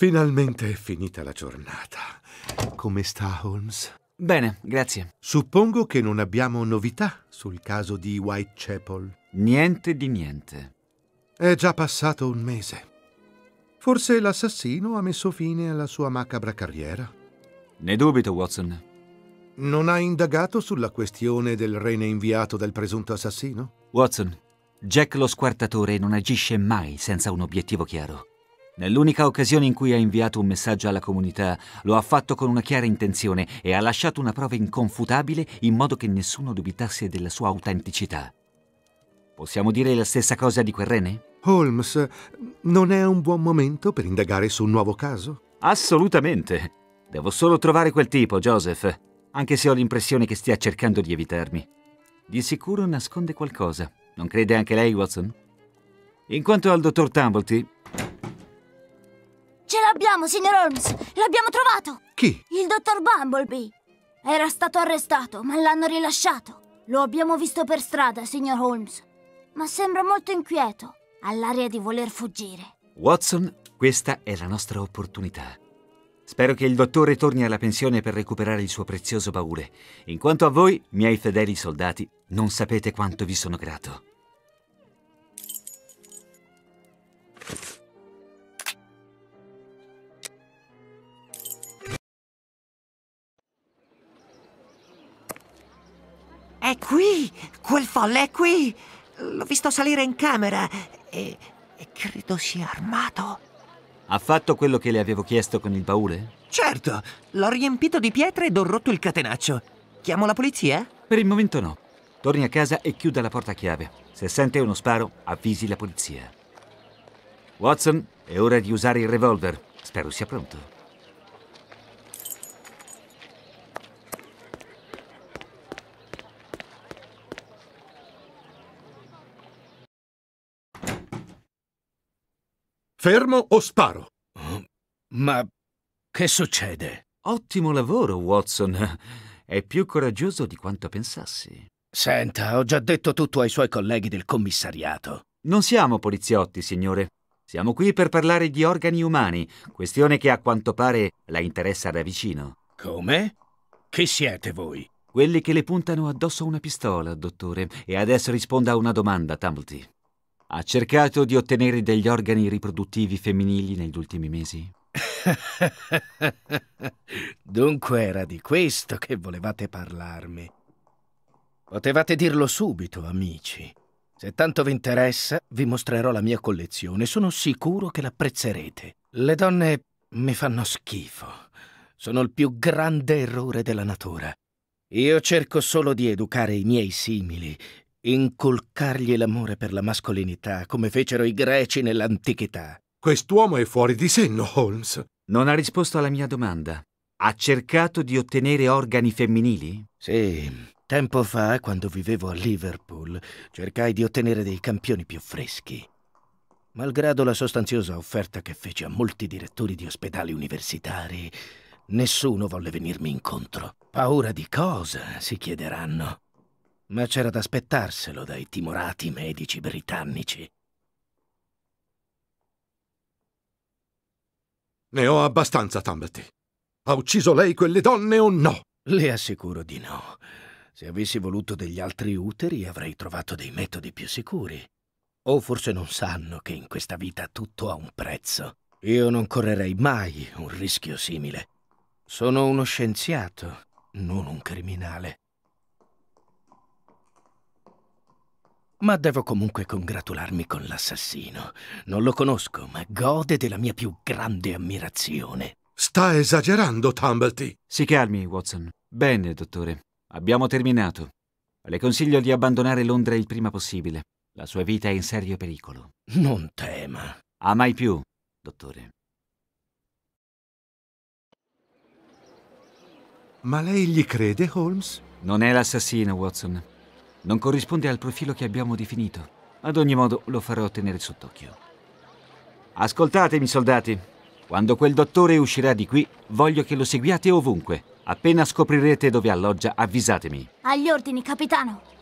Finalmente è finita la giornata. Come sta Holmes? Bene, grazie. Suppongo che non abbiamo novità sul caso di Whitechapel. Niente di niente. È già passato un mese. Forse l'assassino ha messo fine alla sua macabra carriera. Ne dubito, Watson. Non ha indagato sulla questione del rene inviato dal presunto assassino? Watson, Jack lo squartatore non agisce mai senza un obiettivo chiaro. Nell'unica occasione in cui ha inviato un messaggio alla comunità, lo ha fatto con una chiara intenzione e ha lasciato una prova inconfutabile in modo che nessuno dubitasse della sua autenticità. Possiamo dire la stessa cosa di quel rene? Holmes, non è un buon momento per indagare su un nuovo caso? Assolutamente. Devo solo trovare quel tipo, Joseph, anche se ho l'impressione che stia cercando di evitarmi. Di sicuro nasconde qualcosa. Non crede anche lei, Watson? In quanto al dottor Tumblety, Ce l'abbiamo, signor Holmes! L'abbiamo trovato! Chi? Il dottor Bumblebee! Era stato arrestato, ma l'hanno rilasciato. Lo abbiamo visto per strada, signor Holmes. Ma sembra molto inquieto, all'aria di voler fuggire. Watson, questa è la nostra opportunità. Spero che il dottore torni alla pensione per recuperare il suo prezioso baule. In quanto a voi, miei fedeli soldati, non sapete quanto vi sono grato. È qui! Quel folle è qui! L'ho visto salire in camera e, e credo sia armato. Ha fatto quello che le avevo chiesto con il baule? Certo! L'ho riempito di pietre ed ho rotto il catenaccio. Chiamo la polizia? Per il momento no. Torni a casa e chiuda la porta a chiave. Se sente uno sparo, avvisi la polizia. Watson, è ora di usare il revolver. Spero sia pronto. Fermo o sparo? Mm, ma che succede? Ottimo lavoro, Watson. È più coraggioso di quanto pensassi. Senta, ho già detto tutto ai suoi colleghi del commissariato. Non siamo poliziotti, signore. Siamo qui per parlare di organi umani, questione che a quanto pare la interessa da vicino. Come? Chi siete voi? Quelli che le puntano addosso una pistola, dottore. E adesso risponda a una domanda, Tumblety. Ha cercato di ottenere degli organi riproduttivi femminili negli ultimi mesi? Dunque era di questo che volevate parlarmi. Potevate dirlo subito, amici. Se tanto vi interessa, vi mostrerò la mia collezione. Sono sicuro che l'apprezzerete. Le donne mi fanno schifo. Sono il più grande errore della natura. Io cerco solo di educare i miei simili inculcargli l'amore per la mascolinità, come fecero i greci nell'antichità. Quest'uomo è fuori di senno, Holmes. Non ha risposto alla mia domanda. Ha cercato di ottenere organi femminili? Sì. Tempo fa, quando vivevo a Liverpool, cercai di ottenere dei campioni più freschi. Malgrado la sostanziosa offerta che feci a molti direttori di ospedali universitari, nessuno volle venirmi incontro. Paura di cosa, si chiederanno ma c'era da aspettarselo dai timorati medici britannici. Ne ho abbastanza, Tamberty. Ha ucciso lei quelle donne o no? Le assicuro di no. Se avessi voluto degli altri uteri avrei trovato dei metodi più sicuri. O forse non sanno che in questa vita tutto ha un prezzo. Io non correrei mai un rischio simile. Sono uno scienziato, non un criminale. Ma devo comunque congratularmi con l'assassino. Non lo conosco, ma gode della mia più grande ammirazione. Sta esagerando, Tumblety. Si calmi, Watson. Bene, dottore. Abbiamo terminato. Le consiglio di abbandonare Londra il prima possibile. La sua vita è in serio pericolo. Non tema. A ah, mai più, dottore. Ma lei gli crede, Holmes? Non è l'assassino, Watson. Non corrisponde al profilo che abbiamo definito. Ad ogni modo lo farò tenere sott'occhio. Ascoltatemi, soldati. Quando quel dottore uscirà di qui, voglio che lo seguiate ovunque. Appena scoprirete dove alloggia, avvisatemi. Agli ordini, capitano.